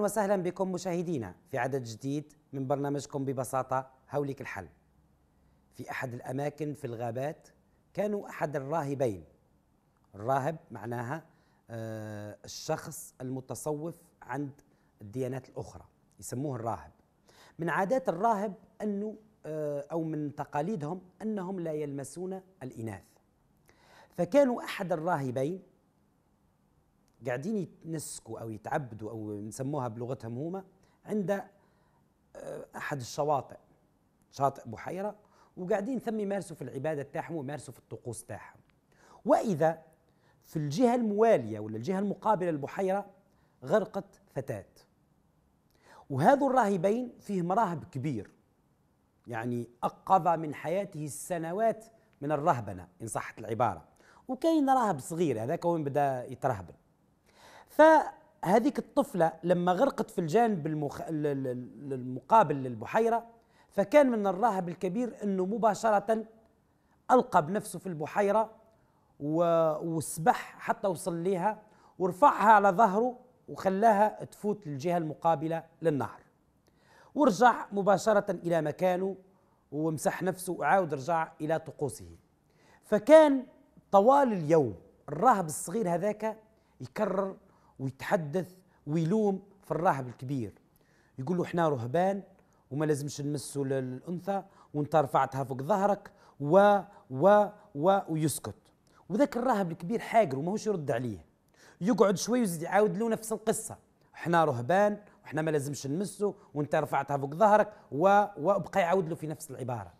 وسهلا بكم مشاهدينا في عدد جديد من برنامجكم ببساطة هوليك الحل في أحد الأماكن في الغابات كانوا أحد الراهبين الراهب معناها آه، الشخص المتصوف عند الديانات الأخرى يسموه الراهب من عادات الراهب أنه آه، أو من تقاليدهم أنهم لا يلمسون الإناث فكانوا أحد الراهبين قاعدين يتنسكوا او يتعبدوا او نسموها بلغتهم هما عند آه، احد الشواطئ شاطئ بحيره وقاعدين ثم يمارسوا في العباده تاعهم ويمارسوا في الطقوس تاعهم واذا في الجهه المواليه ولا الجهه المقابله للبحيره غرقت فتاه وهذو الراهبين فيهم راهب كبير يعني اقضى من حياته السنوات من الرهبنة إن صحت العبارة وكاين راهب صغير هذاك وين بدا يترهبن فهذيك الطفله لما غرقت في الجانب المخ... المقابل للبحيره فكان من الراهب الكبير انه مباشره القى بنفسه في البحيره و... وسبح حتى وصل ليها ورفعها على ظهره وخلاها تفوت للجهه المقابله للنهر ورجع مباشره الى مكانه ومسح نفسه وعاود رجع الى طقوسه فكان طوال اليوم الراهب الصغير هذاك يكرر ويتحدث ويلوم في الراهب الكبير يقول له احنا رهبان وما لازمش نمسوا الانثى وانت رفعتها فوق ظهرك و و و ويسكت وذاك الراهب الكبير حاقر وماهوش يرد عليه يقعد شوي ويزيد يعاود له نفس القصه احنا رهبان وحنا ما لازمش نمسوا وانت رفعتها فوق ظهرك و وبقى يعاود له في نفس العباره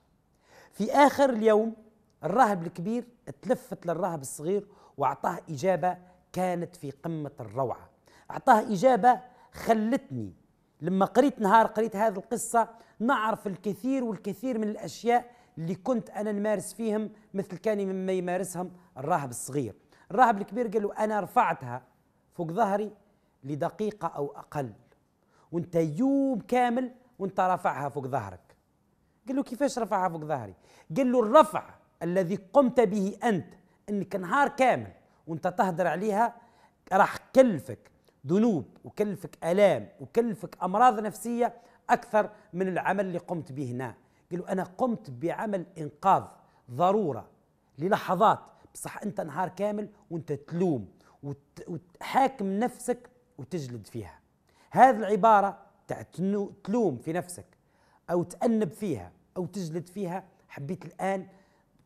في اخر اليوم الراهب الكبير تلفت للراهب الصغير واعطاه اجابه كانت في قمة الروعة أعطاه إجابة خلتني لما قريت نهار قريت هذه القصة نعرف الكثير والكثير من الأشياء اللي كنت أنا نمارس فيهم مثل كان مما يمارسهم الراهب الصغير الراهب الكبير قال له أنا رفعتها فوق ظهري لدقيقة أو أقل وانت يوم كامل وانت رافعها فوق ظهرك قال له كيفاش رفعها فوق ظهري قال له الرفع الذي قمت به أنت أنك نهار كامل وانت تهدر عليها راح كلفك ذنوب وكلفك الام وكلفك امراض نفسيه اكثر من العمل اللي قمت به هنا قالوا انا قمت بعمل انقاذ ضروره للحظات بصح انت نهار كامل وانت تلوم وتحاكم نفسك وتجلد فيها هذه العباره تاع تلوم في نفسك او تانب فيها او تجلد فيها حبيت الان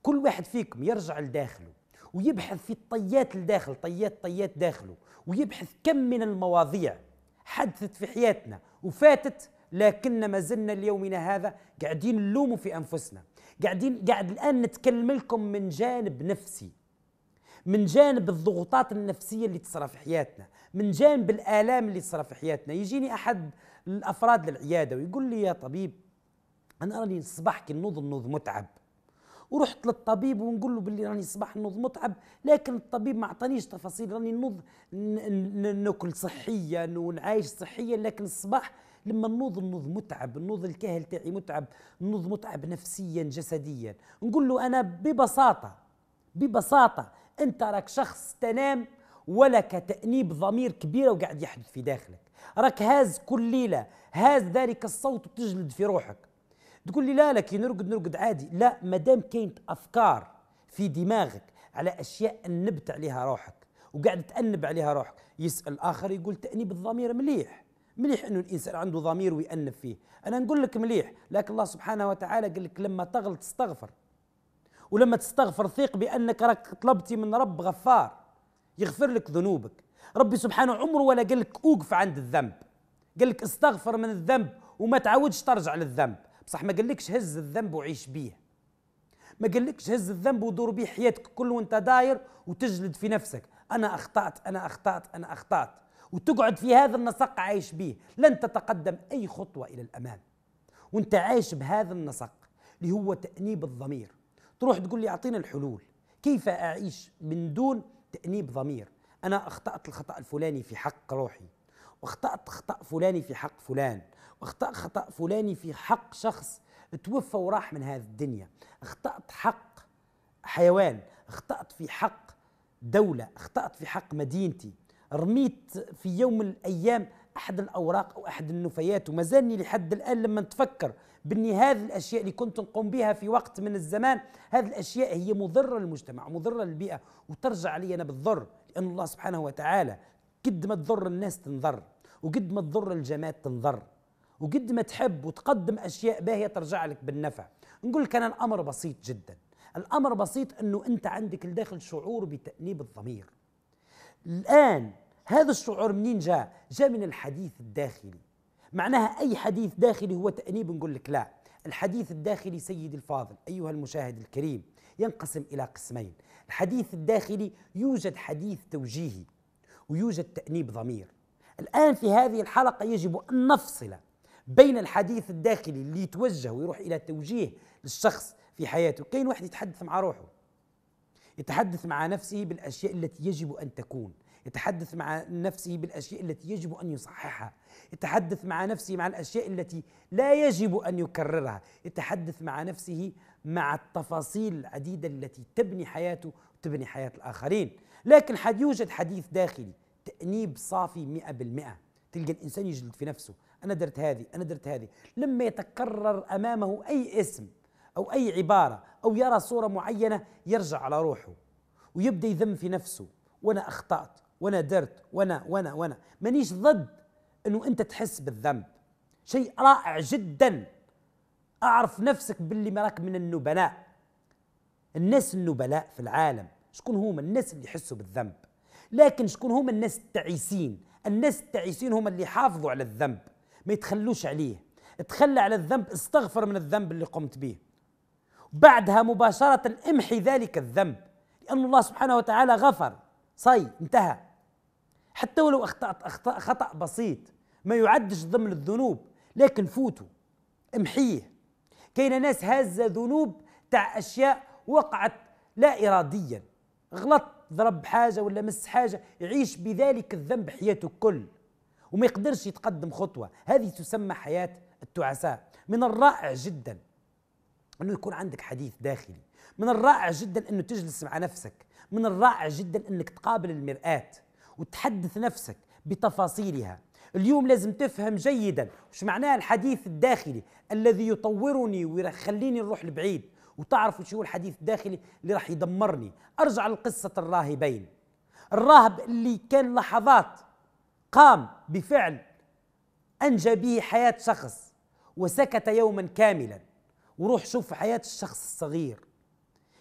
كل واحد فيكم يرجع لداخله ويبحث في الطيات لداخل طيات طيات داخله ويبحث كم من المواضيع حدثت في حياتنا وفاتت لكن ما زلنا ليومنا هذا قاعدين نلوموا في انفسنا قاعدين قاعد الان نتكلم لكم من جانب نفسي من جانب الضغوطات النفسيه اللي تصرى في حياتنا من جانب الالام اللي تصرى في حياتنا يجيني احد الافراد للعياده ويقول لي يا طبيب انا راني الصباح كي نوض نوض متعب ورحت للطبيب ونقول له باللي راني صباح نوض متعب لكن الطبيب ما عطانيش تفاصيل راني نوض ناكل صحيا ونعايش صحيا لكن الصباح لما نوض نوض متعب نوض الكاهل تاعي متعب نوض متعب نفسيا جسديا نقول له انا ببساطه ببساطه انت راك شخص تنام ولك تأنيب ضمير كبيرة وقاعد يحدث في داخلك راك هاز كل ليلة هاز ذلك الصوت وتجلد في روحك تقول لي لا لا كي نرقد نرقد عادي لا ما دام كاينت افكار في دماغك على اشياء انبت عليها روحك وقاعد تانب عليها روحك يسال اخر يقول تانيب الضمير مليح مليح انه الانسان عنده ضمير ويأنب فيه انا نقول لك مليح لكن الله سبحانه وتعالى قال لك لما تغلط استغفر ولما تستغفر ثق بانك راك طلبتي من رب غفار يغفر لك ذنوبك ربي سبحانه عمره ولا قال لك اوقف عند الذنب قال لك استغفر من الذنب وما تعودش ترجع للذنب بصح ما قالكش هز الذنب وعيش بيه ما قالكش هز الذنب ودور بيه حياتك كل وانت داير وتجلد في نفسك انا اخطات انا اخطات انا اخطات وتقعد في هذا النسق عايش بيه لن تتقدم اي خطوه الى الامام وانت عايش بهذا النسق اللي هو تانيب الضمير تروح تقول لي اعطينا الحلول كيف اعيش من دون تانيب ضمير انا اخطات الخطا الفلاني في حق روحي واخطأت خطأ فلاني في حق فلان واخطأ خطأ فلاني في حق شخص توفى وراح من هذه الدنيا اخطأت حق حيوان اخطأت في حق دولة اخطأت في حق مدينتي رميت في يوم من الأيام أحد الأوراق أو أحد النفايات وما زالني لحد الآن لما نتفكر بأني هذه الأشياء اللي كنت نقوم بها في وقت من الزمان هذه الأشياء هي مضرة للمجتمع مضرة للبيئة وترجع علي أنا بالضر لأن الله سبحانه وتعالى قد ما تضر الناس تنضر وقد ما تضر الجماد تنضر وقد ما تحب وتقدم اشياء باهيه ترجع لك بالنفع نقول لك انا الامر بسيط جدا الامر بسيط انه انت عندك الداخل شعور بتانيب الضمير الان هذا الشعور منين جاء جاء من الحديث الداخلي معناها اي حديث داخلي هو تانيب نقول لك لا الحديث الداخلي سيدي الفاضل ايها المشاهد الكريم ينقسم الى قسمين الحديث الداخلي يوجد حديث توجيهي ويوجد تانيب ضمير الآن في هذه الحلقة يجب أن نفصل بين الحديث الداخلي اللي يتوجه ويروح إلى توجيه للشخص في حياته كاين واحد يتحدث مع روحه يتحدث مع نفسه بالأشياء التي يجب أن تكون يتحدث مع نفسه بالاشياء التي يجب ان يصححها، يتحدث مع نفسه مع الاشياء التي لا يجب ان يكررها، يتحدث مع نفسه مع التفاصيل العديده التي تبني حياته وتبني حياه الاخرين، لكن حد يوجد حديث داخلي تأنيب صافي 100% تلقى الإنسان يجلد في نفسه أنا درت هذه أنا درت هذه لما يتكرر أمامه أي اسم أو أي عبارة أو يرى صورة معينة يرجع على روحه ويبدأ يذم في نفسه وأنا أخطأت وأنا درت وأنا وأنا وأنا مانيش ضد أنه أنت تحس بالذنب شيء رائع جدا أعرف نفسك باللي مراك من النبلاء الناس النبلاء في العالم شكون هما الناس اللي يحسوا بالذنب لكن شكون هما الناس التعيسين الناس التعيسين هما اللي حافظوا على الذنب ما يتخلوش عليه تخلى على الذنب استغفر من الذنب اللي قمت به بعدها مباشرة امحي ذلك الذنب لأن الله سبحانه وتعالى غفر صي انتهى حتى ولو أخطأت أخطأ خطأ بسيط ما يعدش ضمن الذنوب لكن فوتوا امحيه كاين ناس هازة ذنوب تاع أشياء وقعت لا إراديا غلط ضرب بحاجه ولا مس حاجه يعيش بذلك الذنب حياته كل وما يقدرش يتقدم خطوه هذه تسمى حياه التعساء من الرائع جدا انه يكون عندك حديث داخلي من الرائع جدا انه تجلس مع نفسك من الرائع جدا انك تقابل المراه وتحدث نفسك بتفاصيلها اليوم لازم تفهم جيدا وش معناه الحديث الداخلي الذي يطورني ويخليني نروح لبعيد وتعرفوا شو الحديث الداخلي اللي راح يدمرني ارجع لقصه الراهبين الراهب اللي كان لحظات قام بفعل انجى به حياه شخص وسكت يوما كاملا وروح شوف حياه الشخص الصغير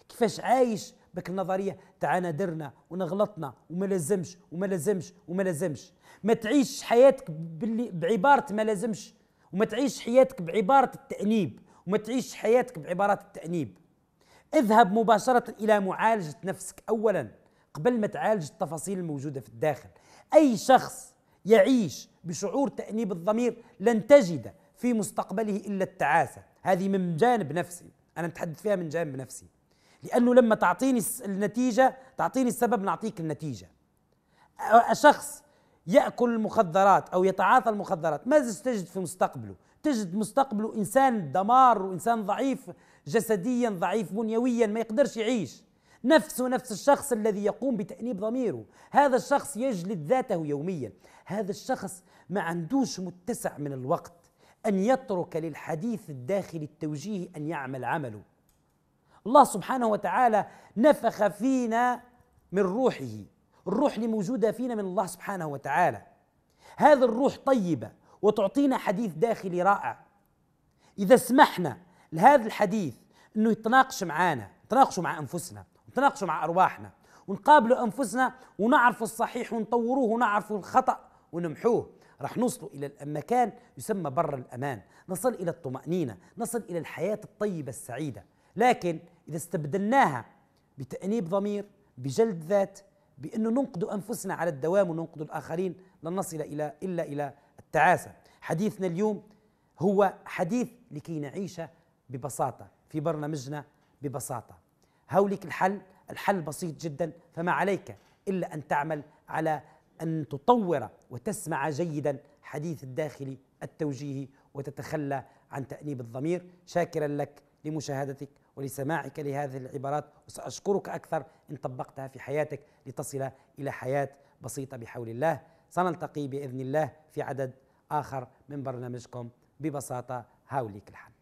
كيفاش عايش بك النظريه تاع درنا ونغلطنا وما لازمش وما لازمش وما لازمش ما تعيش حياتك بعباره ما لازمش وما تعيش حياتك بعباره التانيب وما تعيش حياتك بعبارات التأنيب اذهب مباشرة إلى معالجة نفسك أولا قبل ما تعالج التفاصيل الموجودة في الداخل أي شخص يعيش بشعور تأنيب الضمير لن تجد في مستقبله إلا التعاسة هذه من جانب نفسي أنا أتحدث فيها من جانب نفسي لأنه لما تعطيني النتيجة تعطيني السبب نعطيك النتيجة شخص ياكل المخدرات او يتعاطى المخدرات ماذا ستجد في مستقبله تجد مستقبله انسان دمار وانسان ضعيف جسديا ضعيف بنيويا ما يقدرش يعيش نفسه نفس الشخص الذي يقوم بتأنيب ضميره هذا الشخص يجلد ذاته يوميا هذا الشخص ما عندوش متسع من الوقت أن يترك للحديث الداخلي التوجيهي أن يعمل عمله الله سبحانه وتعالى نفخ فينا من روحه الروح اللي موجوده فينا من الله سبحانه وتعالى هذه الروح طيبه وتعطينا حديث داخلي رائع اذا سمحنا لهذا الحديث انه يتناقش معانا يتناقشوا مع انفسنا يتناقشوا مع ارواحنا ونقابلوا انفسنا ونعرفوا الصحيح ونطوروه ونعرفوا الخطا ونمحوه راح نوصلوا الى المكان يسمى بر الامان نصل الى الطمانينه نصل الى الحياه الطيبه السعيده لكن اذا استبدلناها بتانيب ضمير بجلد ذات بأنه ننقد أنفسنا على الدوام وننقد الآخرين لن نصل إلى إلا إلى التعاسة حديثنا اليوم هو حديث لكي نعيش ببساطة في برنامجنا ببساطة هولك الحل الحل بسيط جدا فما عليك إلا أن تعمل على أن تطور وتسمع جيدا حديث الداخلي التوجيهي وتتخلى عن تأنيب الضمير شاكرا لك لمشاهدتك ولسماعك لهذه العبارات وسأشكرك أكثر إن طبقتها في حياتك لتصل إلى حياة بسيطة بحول الله سنلتقي بإذن الله في عدد آخر من برنامجكم ببساطة هاوليك الحل